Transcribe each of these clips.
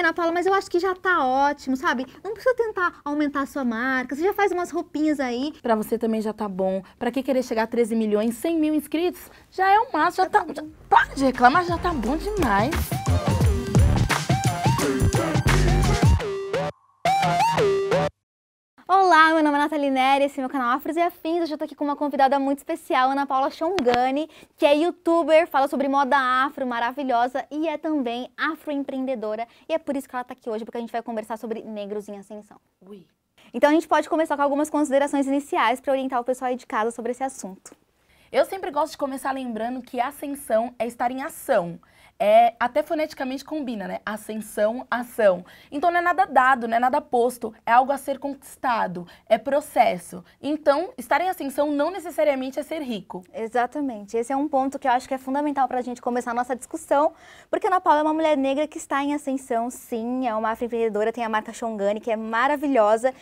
Ana Paula, mas eu acho que já tá ótimo, sabe? Não precisa tentar aumentar a sua marca, você já faz umas roupinhas aí. Pra você também já tá bom. Pra que querer chegar a 13 milhões, 100 mil inscritos? Já é o um máximo, já, já tá... tá já, para de reclamar, já tá bom demais. Olá, meu nome é Nathalie Neri, esse é meu canal Afros e Afins. Hoje eu tô aqui com uma convidada muito especial, Ana Paula Chongani, que é youtuber, fala sobre moda afro, maravilhosa, e é também afroempreendedora. E é por isso que ela tá aqui hoje, porque a gente vai conversar sobre negros em ascensão. Ui. Então a gente pode começar com algumas considerações iniciais para orientar o pessoal aí de casa sobre esse assunto. Eu sempre gosto de começar lembrando que ascensão é estar em ação. É, até foneticamente combina, né? Ascensão, ação. Então não é nada dado, não é nada posto, é algo a ser conquistado, é processo. Então, estar em ascensão não necessariamente é ser rico. Exatamente. Esse é um ponto que eu acho que é fundamental para a gente começar a nossa discussão, porque a Ana Paula é uma mulher negra que está em ascensão, sim, é uma empreendedora, tem a marca Shongani, que é maravilhosa.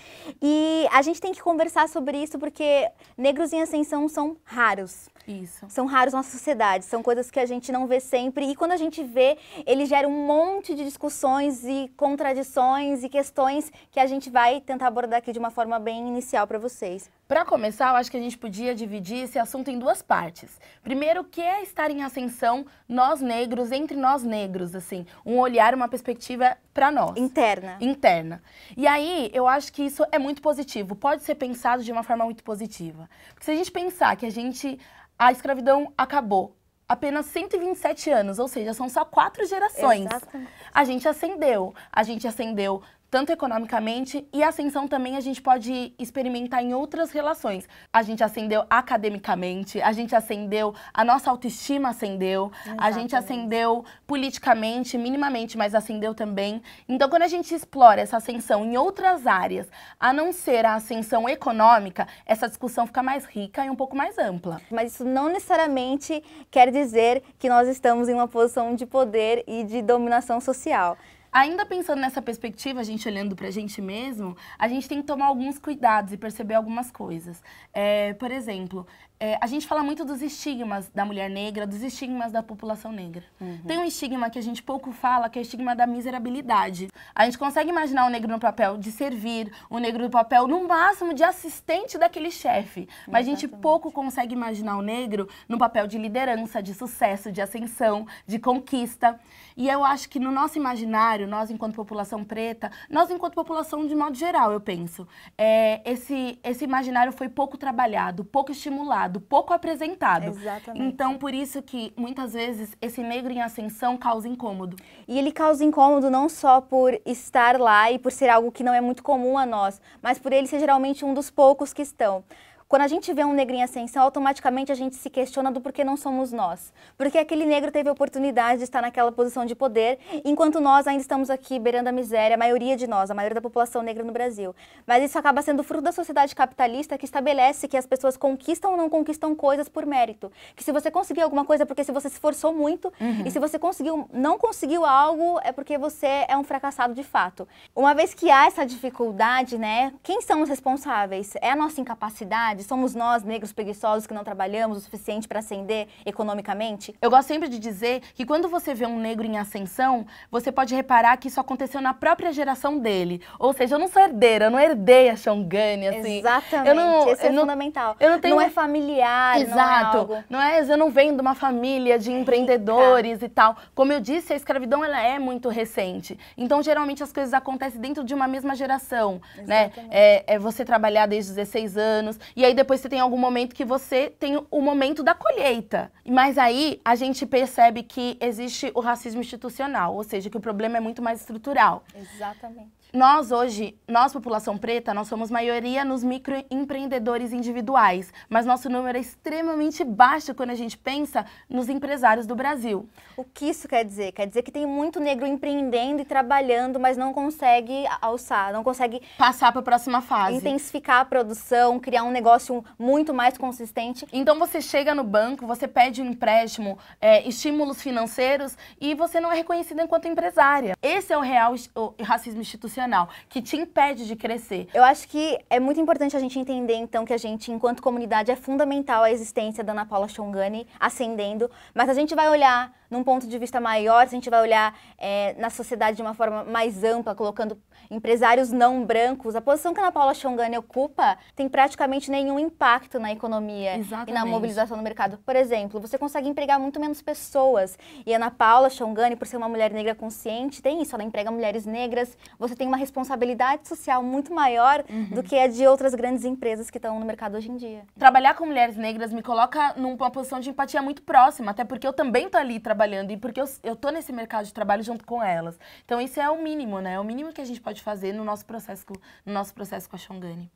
E a gente tem que conversar sobre isso, porque negros em ascensão são raros. this Isso. São raros na sociedade, são coisas que a gente não vê sempre. E quando a gente vê, ele gera um monte de discussões e contradições e questões que a gente vai tentar abordar aqui de uma forma bem inicial para vocês. Para começar, eu acho que a gente podia dividir esse assunto em duas partes. Primeiro, o que é estar em ascensão nós negros, entre nós negros, assim, um olhar, uma perspectiva para nós. Interna. Interna. E aí, eu acho que isso é muito positivo, pode ser pensado de uma forma muito positiva. Porque se a gente pensar que a gente a escravidão acabou. Apenas 127 anos, ou seja, são só quatro gerações. Exatamente. A gente ascendeu, a gente ascendeu tanto economicamente e a ascensão também a gente pode experimentar em outras relações. A gente ascendeu academicamente, a gente ascendeu, a nossa autoestima ascendeu, Exatamente. a gente ascendeu politicamente, minimamente, mas ascendeu também. Então, quando a gente explora essa ascensão em outras áreas, a não ser a ascensão econômica, essa discussão fica mais rica e um pouco mais ampla. Mas isso não necessariamente quer dizer que nós estamos em uma posição de poder e de dominação social ainda pensando nessa perspectiva, a gente olhando para a gente mesmo, a gente tem que tomar alguns cuidados e perceber algumas coisas. É, por exemplo, é, a gente fala muito dos estigmas da mulher negra, dos estigmas da população negra. Uhum. Tem um estigma que a gente pouco fala, que é o estigma da miserabilidade. A gente consegue imaginar o negro no papel de servir, o negro no papel, no máximo, de assistente daquele chefe. Mas Exatamente. a gente pouco consegue imaginar o negro no papel de liderança, de sucesso, de ascensão, de conquista. E eu acho que no nosso imaginário, nós enquanto população preta, nós enquanto população de modo geral, eu penso, é, esse, esse imaginário foi pouco trabalhado, pouco estimulado apresentado, pouco apresentado. Exatamente. Então, por isso que muitas vezes esse negro em ascensão causa incômodo. E ele causa incômodo não só por estar lá e por ser algo que não é muito comum a nós, mas por ele ser geralmente um dos poucos que estão. Quando a gente vê um negro em ascensão, assim, automaticamente a gente se questiona do porquê não somos nós. Porque aquele negro teve a oportunidade de estar naquela posição de poder, enquanto nós ainda estamos aqui beirando a miséria, a maioria de nós, a maioria da população negra no Brasil. Mas isso acaba sendo fruto da sociedade capitalista que estabelece que as pessoas conquistam ou não conquistam coisas por mérito. Que se você conseguiu alguma coisa é porque se você se esforçou muito, uhum. e se você conseguiu, não conseguiu algo, é porque você é um fracassado de fato. Uma vez que há essa dificuldade, né, quem são os responsáveis? É a nossa incapacidade? Somos nós, negros preguiçosos, que não trabalhamos o suficiente para ascender economicamente? Eu gosto sempre de dizer que quando você vê um negro em ascensão, você pode reparar que isso aconteceu na própria geração dele. Ou seja, eu não sou herdeira, eu não herdei a Shongani, assim. Exatamente, eu não, esse eu é não, fundamental. Eu não, tenho... não é familiar, Exato. não é algo... Não é, eu não venho de uma família de empreendedores e tal. Como eu disse, a escravidão, ela é muito recente. Então, geralmente, as coisas acontecem dentro de uma mesma geração, né? Exatamente. né? É, é você trabalhar desde 16 anos, e aí aí depois você tem algum momento que você tem o momento da colheita. Mas aí a gente percebe que existe o racismo institucional, ou seja, que o problema é muito mais estrutural. Exatamente. Nós hoje, nós população preta, nós somos maioria nos microempreendedores individuais, mas nosso número é extremamente baixo quando a gente pensa nos empresários do Brasil. O que isso quer dizer? Quer dizer que tem muito negro empreendendo e trabalhando, mas não consegue alçar, não consegue passar para a próxima fase. Intensificar a produção, criar um negócio muito mais consistente. Então você chega no banco, você pede um empréstimo, é, estímulos financeiros e você não é reconhecida enquanto empresária. Esse é o real o racismo institucional emocional, que te impede de crescer. Eu acho que é muito importante a gente entender, então, que a gente, enquanto comunidade, é fundamental a existência da Ana Paula Chongani ascendendo, mas a gente vai olhar num ponto de vista maior, se a gente vai olhar é, na sociedade de uma forma mais ampla, colocando empresários não brancos, a posição que a Ana Paula Xongani ocupa tem praticamente nenhum impacto na economia Exatamente. e na mobilização no mercado. Por exemplo, você consegue empregar muito menos pessoas. E a Ana Paula Xongani, por ser uma mulher negra consciente, tem isso, ela emprega mulheres negras. Você tem uma responsabilidade social muito maior uhum. do que a de outras grandes empresas que estão no mercado hoje em dia. Trabalhar com mulheres negras me coloca numa posição de empatia muito próxima, até porque eu também estou ali trabalhando trabalhando e porque eu, eu tô nesse mercado de trabalho junto com elas. Então isso é o mínimo, né? É o mínimo que a gente pode fazer no nosso processo, no nosso processo com a Shongani.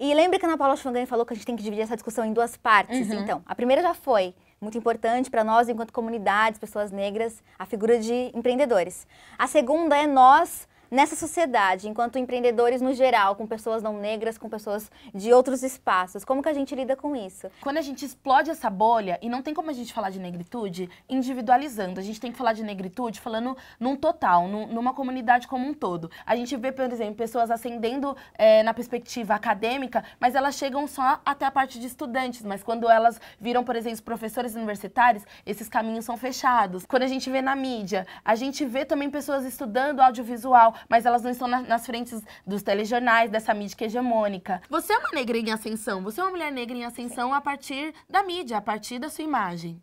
E lembra que a Ana Paula Shongani falou que a gente tem que dividir essa discussão em duas partes, uhum. então. A primeira já foi muito importante para nós enquanto comunidades, pessoas negras, a figura de empreendedores. A segunda é nós nessa sociedade, enquanto empreendedores no geral, com pessoas não negras, com pessoas de outros espaços? Como que a gente lida com isso? Quando a gente explode essa bolha, e não tem como a gente falar de negritude individualizando, a gente tem que falar de negritude falando num total, num, numa comunidade como um todo. A gente vê, por exemplo, pessoas ascendendo é, na perspectiva acadêmica, mas elas chegam só até a parte de estudantes, mas quando elas viram, por exemplo, professores universitários, esses caminhos são fechados. Quando a gente vê na mídia, a gente vê também pessoas estudando audiovisual, mas elas não estão na, nas frentes dos telejornais, dessa mídia é hegemônica. Você é uma negra em ascensão, você é uma mulher negra em ascensão a partir da mídia, a partir da sua imagem.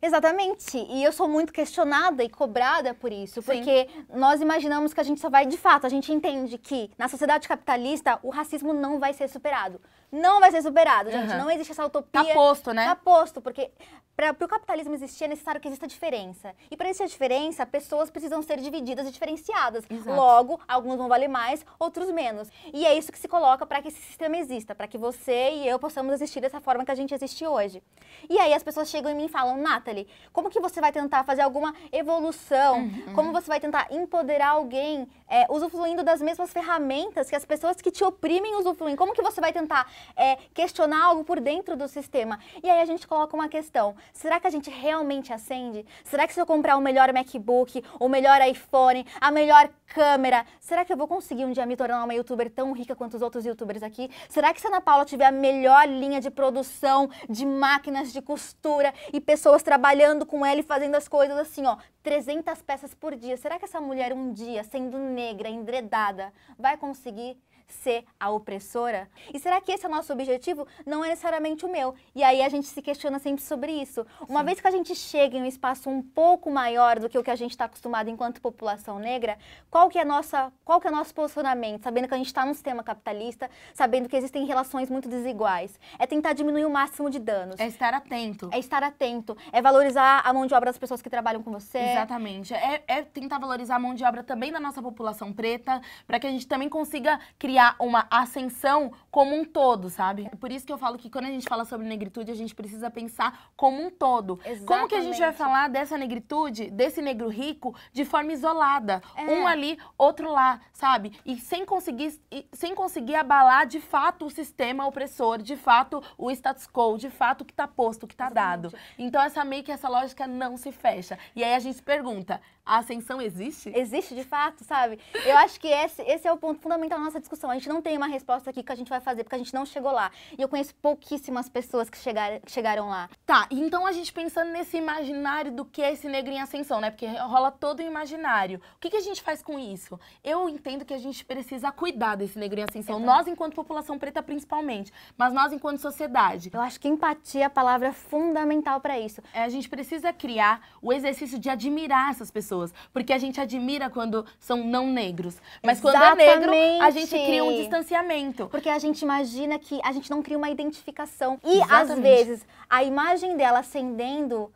Exatamente. E eu sou muito questionada e cobrada por isso, Sim. porque nós imaginamos que a gente só vai, de fato, a gente entende que na sociedade capitalista o racismo não vai ser superado. Não vai ser superado, gente. Não existe essa tá utopia. Tá posto, né? Tá posto, porque para o capitalismo existir, é necessário que exista diferença. E para existir diferença, pessoas precisam ser divididas e diferenciadas. Exato. Logo, alguns vão valer mais, outros menos. E é isso que se coloca para que esse sistema exista, para que você e eu possamos existir dessa forma que a gente existe hoje. E aí as pessoas chegam em mim e falam, Nathalie, como que você vai tentar fazer alguma evolução? Uhum. Como você vai tentar empoderar alguém é, usufruindo das mesmas ferramentas que as pessoas que te oprimem usufruem? Como que você vai tentar é, questionar algo por dentro do sistema? E aí a gente coloca uma questão será que a gente realmente acende? Será que se eu comprar o melhor MacBook, o melhor iPhone, a melhor câmera, será que eu vou conseguir um dia me tornar uma youtuber tão rica quanto os outros youtubers aqui? Será que se a Ana Paula tiver a melhor linha de produção, de máquinas de costura e pessoas trabalhando com ela e fazendo as coisas assim, ó, 300 peças por dia, será que essa mulher um dia, sendo negra, endredada, vai conseguir ser a opressora? E será que esse é o nosso objetivo? Não é necessariamente o meu. E aí a gente se questiona sempre sobre isso. Uma Sim. vez que a gente chega em um espaço um pouco maior do que o que a gente está acostumado enquanto população negra, qual que é nossa, qual que é o nosso posicionamento? Sabendo que a gente está num sistema capitalista, sabendo que existem relações muito desiguais. É tentar diminuir o máximo de danos. É estar atento. É estar atento. É valorizar a mão de obra das pessoas que trabalham com você. Exatamente. É, é tentar valorizar a mão de obra também da nossa população preta, para que a gente também consiga criar há uma ascensão como um todo, sabe? É por isso que eu falo que quando a gente fala sobre negritude, a gente precisa pensar como um todo. Exatamente. Como que a gente vai falar dessa negritude, desse negro rico, de forma isolada? É. Um ali, outro lá, sabe? E sem conseguir, sem conseguir abalar de fato o sistema opressor, de fato o status quo, de fato o que tá posto, o que tá Exatamente. dado. Então essa meio que essa lógica não se fecha. E aí a gente pergunta, a ascensão existe? Existe de fato, sabe? Eu acho que esse, esse é o ponto fundamental da nossa discussão. A gente não tem uma resposta aqui que a gente vai fazer, porque a gente não chegou lá. E eu conheço pouquíssimas pessoas que chegaram, chegaram lá. Tá, então a gente pensando nesse imaginário do que é esse negro em ascensão, né? Porque rola todo o imaginário. O que, que a gente faz com isso? Eu entendo que a gente precisa cuidar desse negro em ascensão, nós enquanto população preta principalmente, mas nós enquanto sociedade. Eu acho que empatia é a palavra fundamental para isso. É, a gente precisa criar o exercício de admirar essas pessoas pessoas. Porque a gente admira quando são não negros. Mas Exatamente. quando é negro, a gente cria um distanciamento. Porque a gente imagina que a gente não cria uma identificação. E Exatamente. às vezes, a imagem dela acendendo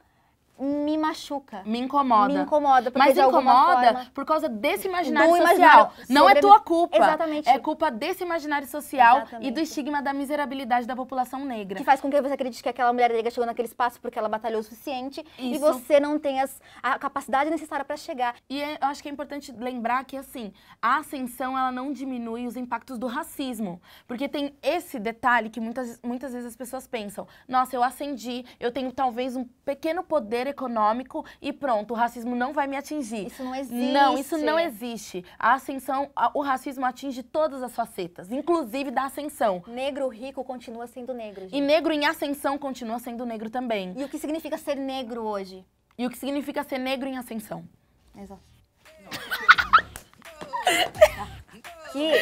me machuca. Me incomoda. Me incomoda. Mas incomoda forma... por causa desse imaginário social. não é tua culpa. Exatamente. É culpa desse imaginário social Exatamente. e do estigma da miserabilidade da população negra. Que faz com que você acredite que aquela mulher negra chegou naquele espaço porque ela batalhou o suficiente Isso. e você não tem as, a capacidade necessária para chegar. E é, eu acho que é importante lembrar que, assim, a ascensão ela não diminui os impactos do racismo. Porque tem esse detalhe que muitas, muitas vezes as pessoas pensam: nossa, eu ascendi, eu tenho talvez um pequeno poder econômico e pronto, o racismo não vai me atingir. Isso não existe. Não, isso não existe. A ascensão, o racismo atinge todas as facetas, inclusive da ascensão. Negro rico continua sendo negro. Gente. E negro em ascensão continua sendo negro também. E o que significa ser negro hoje? E o que significa ser negro em ascensão? Exato. Tá. que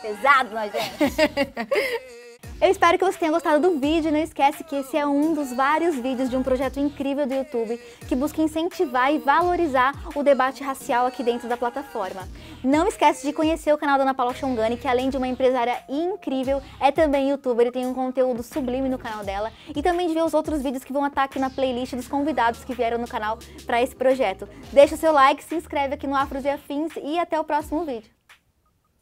pesado, nós, gente. Eu espero que você tenha gostado do vídeo não esquece que esse é um dos vários vídeos de um projeto incrível do YouTube que busca incentivar e valorizar o debate racial aqui dentro da plataforma. Não esquece de conhecer o canal da Ana Paula Xongani, que além de uma empresária incrível, é também youtuber e tem um conteúdo sublime no canal dela. E também de ver os outros vídeos que vão estar aqui na playlist dos convidados que vieram no canal para esse projeto. Deixa o seu like, se inscreve aqui no Afros e Afins e até o próximo vídeo.